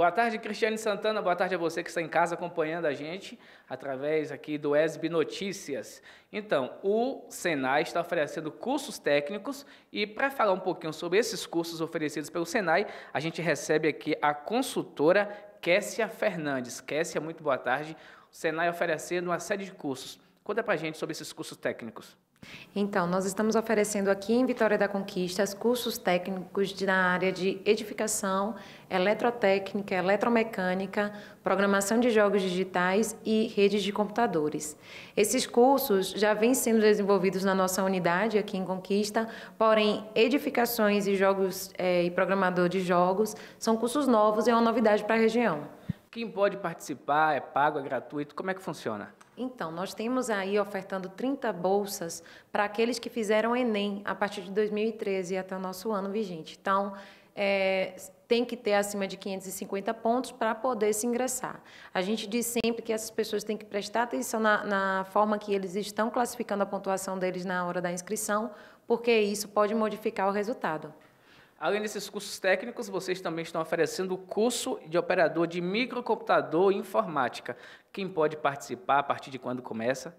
Boa tarde, Cristiane Santana. Boa tarde a você que está em casa acompanhando a gente através aqui do ESB Notícias. Então, o Senai está oferecendo cursos técnicos e para falar um pouquinho sobre esses cursos oferecidos pelo Senai, a gente recebe aqui a consultora Kessia Fernandes. Kessia, muito boa tarde. O Senai oferecendo uma série de cursos. Conta para a gente sobre esses cursos técnicos. Então, nós estamos oferecendo aqui em Vitória da Conquista cursos técnicos da na área de edificação, eletrotécnica, eletromecânica, programação de jogos digitais e redes de computadores. Esses cursos já vêm sendo desenvolvidos na nossa unidade aqui em Conquista, porém, edificações e jogos é, e programador de jogos são cursos novos e é uma novidade para a região. Quem pode participar? É pago? É gratuito? Como é que funciona? Então, nós temos aí ofertando 30 bolsas para aqueles que fizeram Enem a partir de 2013 até o nosso ano vigente. Então, é, tem que ter acima de 550 pontos para poder se ingressar. A gente diz sempre que essas pessoas têm que prestar atenção na, na forma que eles estão classificando a pontuação deles na hora da inscrição, porque isso pode modificar o resultado. Além desses cursos técnicos, vocês também estão oferecendo o curso de operador de microcomputador e informática. Quem pode participar? A partir de quando começa?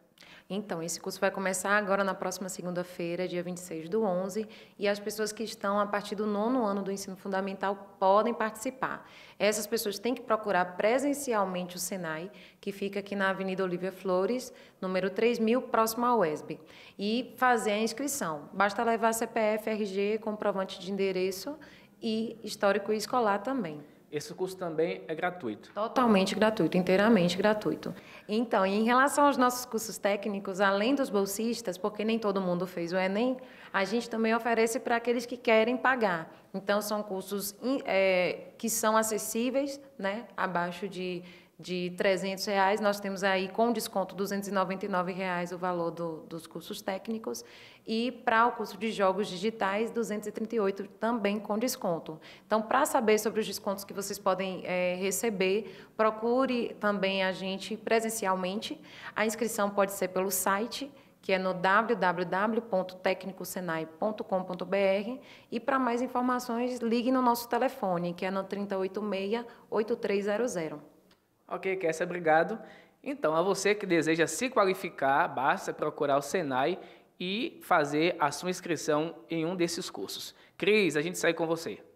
Então, esse curso vai começar agora na próxima segunda-feira, dia 26 do 11, e as pessoas que estão a partir do nono ano do ensino fundamental podem participar. Essas pessoas têm que procurar presencialmente o SENAI, que fica aqui na Avenida Olívia Flores, número 3000, próximo à UESB, e fazer a inscrição. Basta levar CPF, RG, comprovante de endereço e histórico escolar também. Esse curso também é gratuito? Totalmente gratuito, inteiramente gratuito. Então, em relação aos nossos cursos técnicos, além dos bolsistas, porque nem todo mundo fez o Enem, a gente também oferece para aqueles que querem pagar. Então, são cursos é, que são acessíveis, né, abaixo de de 300 reais, nós temos aí com desconto 299 reais o valor do, dos cursos técnicos e para o curso de jogos digitais 238 também com desconto. Então, para saber sobre os descontos que vocês podem é, receber, procure também a gente presencialmente. A inscrição pode ser pelo site que é no www.tecnicosenai.com.br e para mais informações ligue no nosso telefone, que é no 386 8300. Ok, Kessa, obrigado. Então, a você que deseja se qualificar, basta procurar o Senai e fazer a sua inscrição em um desses cursos. Cris, a gente sai com você.